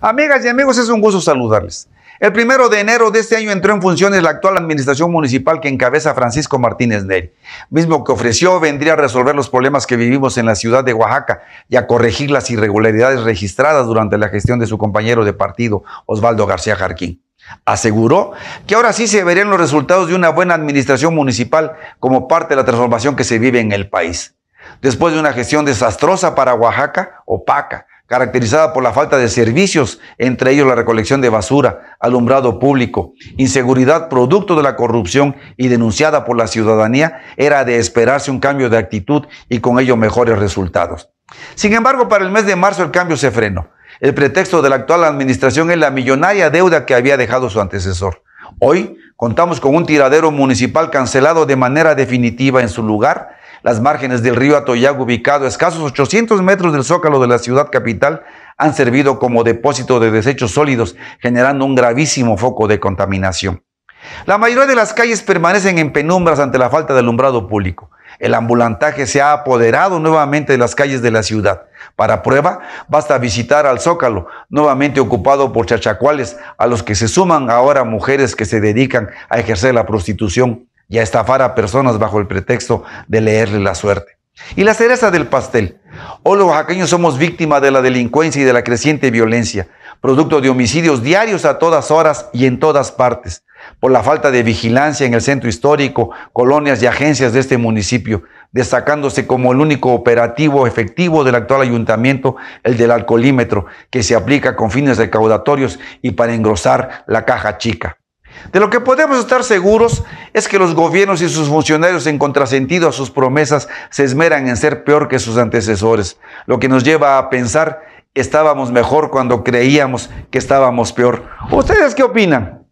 Amigas y amigos, es un gusto saludarles. El primero de enero de este año entró en funciones la actual administración municipal que encabeza Francisco Martínez Neri, mismo que ofreció vendría a resolver los problemas que vivimos en la ciudad de Oaxaca y a corregir las irregularidades registradas durante la gestión de su compañero de partido, Osvaldo García Jarquín. Aseguró que ahora sí se verían los resultados de una buena administración municipal como parte de la transformación que se vive en el país. Después de una gestión desastrosa para Oaxaca, opaca, caracterizada por la falta de servicios, entre ellos la recolección de basura, alumbrado público, inseguridad producto de la corrupción y denunciada por la ciudadanía, era de esperarse un cambio de actitud y con ello mejores resultados. Sin embargo, para el mes de marzo el cambio se frenó. El pretexto de la actual administración es la millonaria deuda que había dejado su antecesor. Hoy contamos con un tiradero municipal cancelado de manera definitiva en su lugar las márgenes del río Atoyac, ubicado a escasos 800 metros del zócalo de la ciudad capital, han servido como depósito de desechos sólidos, generando un gravísimo foco de contaminación. La mayoría de las calles permanecen en penumbras ante la falta de alumbrado público. El ambulantaje se ha apoderado nuevamente de las calles de la ciudad. Para prueba, basta visitar al Zócalo, nuevamente ocupado por chachacuales, a los que se suman ahora mujeres que se dedican a ejercer la prostitución y a estafar a personas bajo el pretexto de leerle la suerte. Y la cereza del pastel. Hoy oh, los oaxaqueños somos víctimas de la delincuencia y de la creciente violencia, producto de homicidios diarios a todas horas y en todas partes, por la falta de vigilancia en el centro histórico, colonias y agencias de este municipio, destacándose como el único operativo efectivo del actual ayuntamiento, el del alcoholímetro, que se aplica con fines recaudatorios y para engrosar la caja chica. De lo que podemos estar seguros es que los gobiernos y sus funcionarios en contrasentido a sus promesas se esmeran en ser peor que sus antecesores, lo que nos lleva a pensar estábamos mejor cuando creíamos que estábamos peor. ¿Ustedes qué opinan?